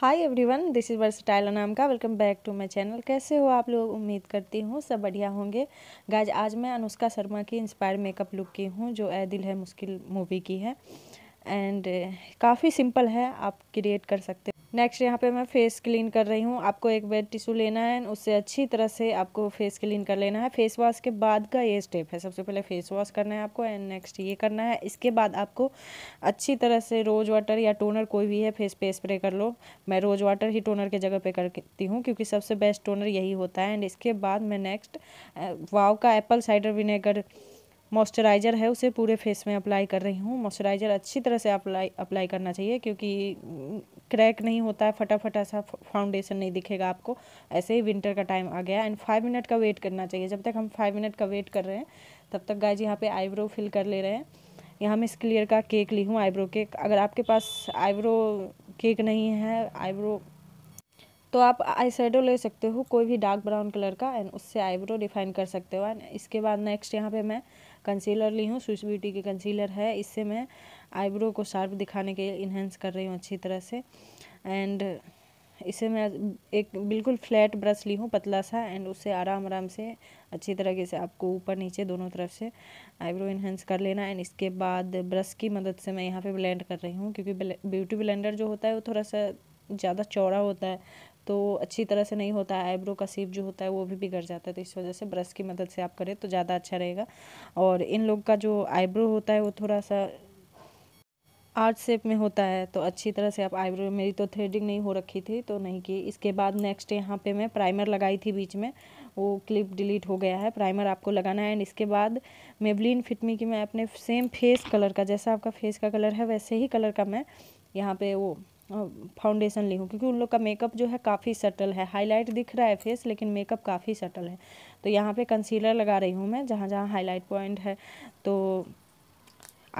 hi everyone this is versatile का welcome back to my channel कैसे हो आप लोग उम्मीद करती हूँ सब बढ़िया होंगे गाज आज मैं अनुष्का शर्मा की इंस्पायर मेकअप लुक की हूँ जो ए दिल है मुश्किल मूवी की है एंड काफ़ी सिंपल है आप क्रिएट कर सकते नेक्स्ट यहाँ पे मैं फेस क्लीन कर रही हूँ आपको एक बेड टिश्यू लेना है उससे अच्छी तरह से आपको फेस क्लीन कर लेना है फेस वॉश के बाद का ये स्टेप है सबसे पहले फेस वॉश करना है आपको एंड नेक्स्ट ये करना है इसके बाद आपको अच्छी तरह से रोज़ वाटर या टोनर कोई भी है फेस पे स्प्रे कर लो मैं रोज़ वाटर ही टोनर के जगह पे करती हूँ क्योंकि सबसे बेस्ट टोनर यही होता है एंड इसके बाद मैं नेक्स्ट वाव का एप्पल साइडर विनेगर मॉइस्चराइज़र है उसे पूरे फेस में अप्लाई कर रही हूँ मॉइस्चराइज़र अच्छी तरह से अप्लाई अप्लाई करना चाहिए क्योंकि क्रैक नहीं होता है फटाफट सा फाउंडेशन नहीं दिखेगा आपको ऐसे ही विंटर का टाइम आ गया एंड फाइव मिनट का वेट करना चाहिए जब तक हम फाइव मिनट का वेट कर रहे हैं तब तक गाय जी यहाँ पर आईब्रो फिल कर ले रहे हैं यहाँ मैं स्क्लियर का केक ली हूँ आईब्रो केक अगर आपके पास आईब्रो केक नहीं है आईब्रो तो आप आई शेडो ले सकते हो कोई भी डार्क ब्राउन कलर का एंड उससे आईब्रो डिफाइन कर सकते हो एंड इसके बाद नेक्स्ट यहाँ पे मैं कंसीलर ली हूँ स्विस ब्यूटी की कंसीलर है इससे मैं आईब्रो को शार्प दिखाने के लिए इन्हेंस कर रही हूँ अच्छी तरह से एंड इसे मैं एक बिल्कुल फ्लैट ब्रश ली हूँ पतला सा एंड उससे आराम आराम से अच्छी तरीके से आपको ऊपर नीचे दोनों तरफ से आईब्रो इन्हेंस कर लेना एंड इसके बाद ब्रश की मदद से मैं यहाँ पे ब्लेंड कर रही हूँ क्योंकि ब्यूटी ब्लेंडर जो होता है वो थोड़ा सा ज़्यादा चौड़ा होता है तो अच्छी तरह से नहीं होता है आईब्रो का सीप जो होता है वो भी बिगड़ जाता है तो इस वजह से ब्रश की मदद से आप करें तो ज़्यादा अच्छा रहेगा और इन लोग का जो आईब्रो होता है वो थोड़ा सा आर्ट शेप में होता है तो अच्छी तरह से आप आईब्रो मेरी तो थ्रेडिंग नहीं हो रखी थी तो नहीं की इसके बाद नेक्स्ट यहाँ पे मैं प्राइमर लगाई थी बीच में वो क्लिप डिलीट हो गया है प्राइमर आपको लगाना है एंड इसके बाद मेबलिन फिटमी की मैं अपने सेम फेस कलर का जैसा आपका फेस का कलर है वैसे ही कलर का मैं यहाँ पे वो फाउंडेशन ली हूँ क्योंकि उन लोग का मेकअप जो है काफ़ी सटल है हाईलाइट दिख रहा है फेस लेकिन मेकअप काफ़ी सटल है तो यहाँ पे कंसीलर लगा रही हूँ मैं जहाँ जहाँ हाईलाइट पॉइंट है तो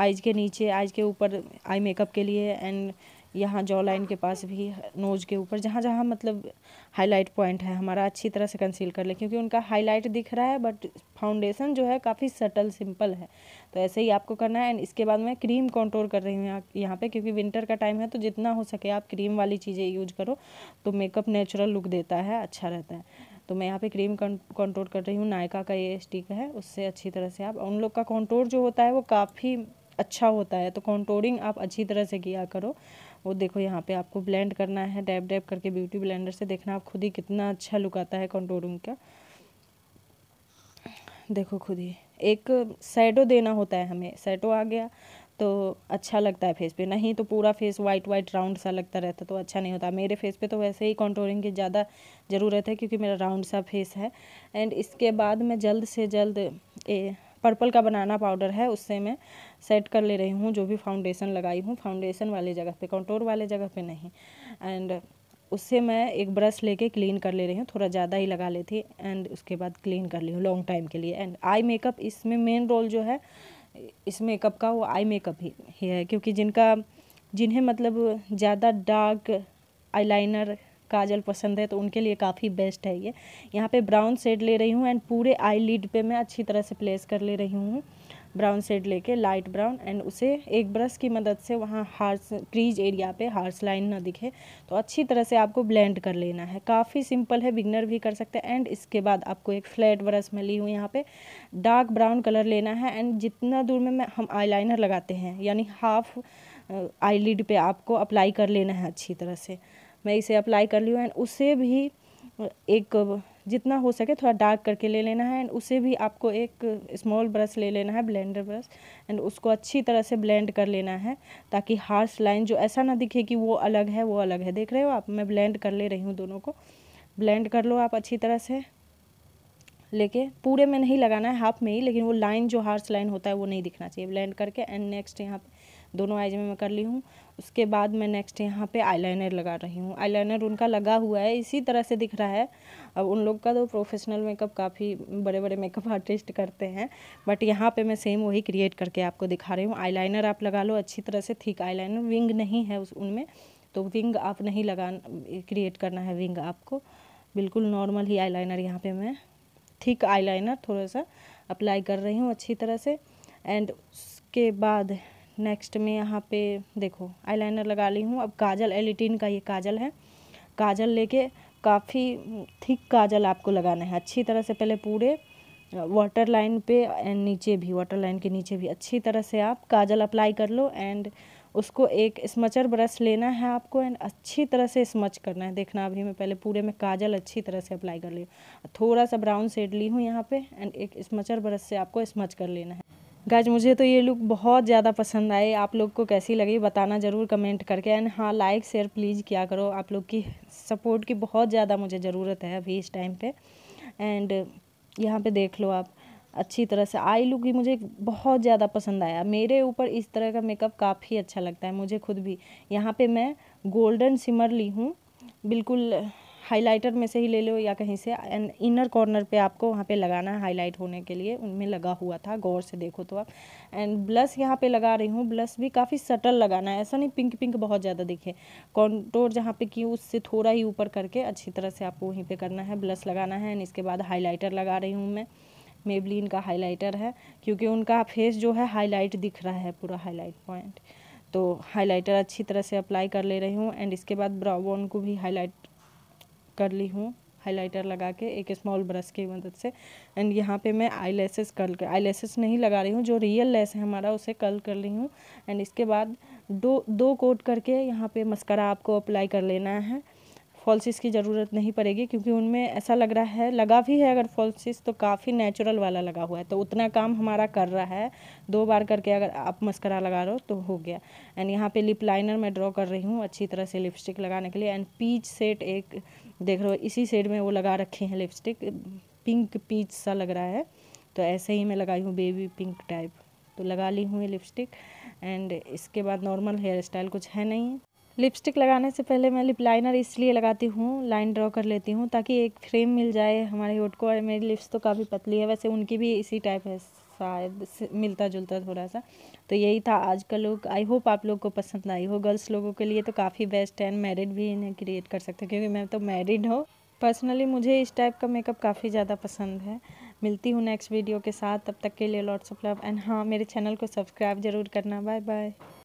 आइज के नीचे आइज के ऊपर आई मेकअप के लिए एंड यहाँ जॉ लाइन के पास भी नोज के ऊपर जहाँ जहाँ मतलब हाईलाइट पॉइंट है हमारा अच्छी तरह से कंसील कर ले क्योंकि उनका हाईलाइट दिख रहा है बट फाउंडेशन जो है काफ़ी सटल सिंपल है तो ऐसे ही आपको करना है एंड इसके बाद मैं क्रीम कंट्रोल कर रही हूँ यहाँ पे क्योंकि विंटर का टाइम है तो जितना हो सके आप क्रीम वाली चीज़ें यूज करो तो मेकअप नेचुरल लुक देता है अच्छा रहता है तो मैं यहाँ पे क्रीम कंट्रोल कर रही हूँ नायका का ये स्टिक है उससे अच्छी तरह से आप उन लोग का कंट्रोल जो होता है वो काफ़ी अच्छा होता है तो कॉन्टोरिंग आप अच्छी तरह से किया करो वो देखो यहाँ पे आपको ब्लेंड करना है डैप डैप करके ब्यूटी ब्लेंडर से देखना आप खुद ही कितना अच्छा लुक आता है कॉन्टोरिंग का देखो खुद ही एक सैडो देना होता है हमें सैडो आ गया तो अच्छा लगता है फेस पे नहीं तो पूरा फेस वाइट वाइट राउंड सा लगता रहता तो अच्छा नहीं होता मेरे फेस पे तो वैसे ही कॉन्टोरिंग की ज़्यादा ज़रूरत है क्योंकि मेरा राउंड सा फेस है एंड इसके बाद मैं जल्द से जल्द ए पर्पल का बनाना पाउडर है उससे मैं सेट कर ले रही हूँ जो भी फाउंडेशन लगाई हूँ फाउंडेशन वाले जगह पे कंटोर वाले जगह पे नहीं एंड उससे मैं एक ब्रश लेके क्लीन कर ले रही हूँ थोड़ा ज़्यादा ही लगा लेती एंड उसके बाद क्लीन कर ली हूँ लॉन्ग टाइम के लिए एंड आई मेकअप इसमें मेन रोल जो है इस मेकअप का वो आई मेकअप ही है क्योंकि जिनका जिन्हें मतलब ज़्यादा डार्क आई काजल पसंद है तो उनके लिए काफ़ी बेस्ट है ये यहाँ पे ब्राउन शेड ले रही हूँ एंड पूरे आई लीड पर मैं अच्छी तरह से प्लेस कर ले रही हूँ ब्राउन शेड लेके लाइट ब्राउन एंड उसे एक ब्रश की मदद से वहाँ हार्स क्रीज एरिया पे हार्स लाइन ना दिखे तो अच्छी तरह से आपको ब्लेंड कर लेना है काफ़ी सिंपल है बिगनर भी कर सकते हैं एंड इसके बाद आपको एक फ्लैट ब्रश में ली हूँ यहाँ पे डार्क ब्राउन कलर लेना है एंड जितना दूर में मैं हम लाइनर लगाते हैं यानी हाफ लिड पर आपको अप्लाई कर लेना है अच्छी तरह से मैं इसे अप्लाई कर ली हूँ एंड उसे भी एक जितना हो सके थोड़ा डार्क करके ले लेना है एंड उसे भी आपको एक स्मॉल ब्रश ले लेना है ब्लेंडर ब्रश एंड उसको अच्छी तरह से ब्लेंड कर लेना है ताकि हार्श लाइन जो ऐसा ना दिखे कि वो अलग है वो अलग है देख रहे हो आप मैं ब्लेंड कर ले रही हूँ दोनों को ब्लेंड कर लो आप अच्छी तरह से लेके पूरे में नहीं लगाना है हाफ में ही लेकिन वो लाइन जो हार्श लाइन होता है वो नहीं दिखना चाहिए ब्लेंड करके एंड नेक्स्ट यहाँ पे दोनों आइज में मैं कर ली हूँ उसके बाद मैं नेक्स्ट यहाँ पे आईलाइनर लगा रही हूँ आईलाइनर उनका लगा हुआ है इसी तरह से दिख रहा है अब उन लोग का तो प्रोफेशनल मेकअप काफ़ी बड़े बड़े मेकअप आर्टिस्ट करते हैं बट यहाँ पे मैं सेम वही क्रिएट करके आपको दिखा रही हूँ आईलाइनर आप लगा लो अच्छी तरह से थिक आईलाइनर विंग नहीं है उस उनमें तो विंग आप नहीं लगा क्रिएट करना है विंग आपको बिल्कुल नॉर्मल ही लाइनर यहाँ पे मैं थिक आई थोड़ा सा अप्लाई कर रही हूँ अच्छी तरह से एंड उसके बाद नेक्स्ट में यहाँ पे देखो आईलाइनर लगा ली हूँ अब काजल एलिटिन का ये काजल है काजल लेके काफ़ी थिक काजल आपको लगाना है अच्छी तरह से पहले पूरे वाटर लाइन पे एंड नीचे भी वाटर लाइन के नीचे भी अच्छी तरह से आप काजल अप्लाई कर लो एंड उसको एक स्मचर ब्रश लेना है आपको एंड अच्छी तरह से स्मच करना है देखना अभी मैं पहले पूरे में काजल अच्छी तरह से अप्लाई कर ली थोड़ा सा ब्राउन सेड ली हूँ यहाँ पे एंड एक स्मचर ब्रश से आपको स्मच कर लेना है गाज मुझे तो ये लुक बहुत ज़्यादा पसंद आए आप लोग को कैसी लगी बताना ज़रूर कमेंट करके एंड हाँ लाइक शेयर प्लीज़ किया करो आप लोग की सपोर्ट की बहुत ज़्यादा मुझे ज़रूरत है अभी इस टाइम पे एंड यहाँ पे देख लो आप अच्छी तरह से आई लुक भी मुझे बहुत ज़्यादा पसंद आया मेरे ऊपर इस तरह का मेकअप काफ़ी अच्छा लगता है मुझे खुद भी यहाँ पर मैं गोल्डन सिमर ली हूँ बिल्कुल हाइलाइटर में से ही ले लो या कहीं से एंड इनर कॉर्नर पे आपको वहाँ पे लगाना है हाईलाइट होने के लिए उनमें लगा हुआ था गौर से देखो तो आप एंड ब्लस यहाँ पे लगा रही हूँ ब्लस भी काफ़ी सटल लगाना है ऐसा नहीं पिंक पिंक बहुत ज़्यादा दिखे कॉन्टोर जहाँ पे की उससे थोड़ा ही ऊपर करके अच्छी तरह से आपको वहीं पर करना है ब्लस लगाना है एंड इसके बाद हाईलाइटर लगा रही हूँ मैं मेबलिन का हाईलाइटर है क्योंकि उनका फेस जो है हाईलाइट दिख रहा है पूरा हाईलाइट पॉइंट तो हाइलाइटर अच्छी तरह से अप्लाई कर ले रही हूँ एंड इसके बाद ब्राउन को भी हाईलाइट कर ली हूँ हाइलाइटर लगा के एक स्मॉल ब्रश की मदद से एंड यहाँ पे मैं आई लेसेस कर्ल कर आई लेसेस नहीं लगा रही हूँ जो रियल लेस है हमारा उसे कल कर रही हूँ एंड इसके बाद दो दो कोट करके यहाँ पे मस्करा आपको अप्लाई कर लेना है फॉल्सिस की ज़रूरत नहीं पड़ेगी क्योंकि उनमें ऐसा लग रहा है लगा भी है अगर फॉल्सिस तो काफ़ी नेचुरल वाला लगा हुआ है तो उतना काम हमारा कर रहा है दो बार करके अगर आप मस्करा लगा रहे हो तो हो गया एंड यहाँ पे लिप लाइनर मैं ड्रॉ कर रही हूँ अच्छी तरह से लिपस्टिक लगाने के लिए एंड पीच सेट एक देख रहे हो इसी शेड में वो लगा रखे हैं लिपस्टिक पिंक पीच सा लग रहा है तो ऐसे ही मैं लगाई हूँ बेबी पिंक टाइप तो लगा ली हूँ ये लिपस्टिक एंड इसके बाद नॉर्मल हेयर स्टाइल कुछ है नहीं लिपस्टिक लगाने से पहले मैं लिप लाइनर इसलिए लगाती हूँ लाइन ड्रॉ कर लेती हूँ ताकि एक फ्रेम मिल जाए हमारे होट को और मेरी लिप्स तो काफ़ी पतली है वैसे उनकी भी इसी टाइप है शायद मिलता जुलता थोड़ा सा तो यही था आज का लोग आई होप आप लोग को पसंद आई हो गर्ल्स लोगों के लिए तो काफ़ी बेस्ट एंड मैरिड भी इन्हें क्रिएट कर सकते क्योंकि मैं तो मैरिड हूँ पर्सनली मुझे इस टाइप का मेकअप काफ़ी ज़्यादा पसंद है मिलती हूँ नेक्स्ट वीडियो के साथ तब तक के लिए लॉट्स ऑफ लव एंड हाँ मेरे चैनल को सब्सक्राइब ज़रूर करना बाय बाय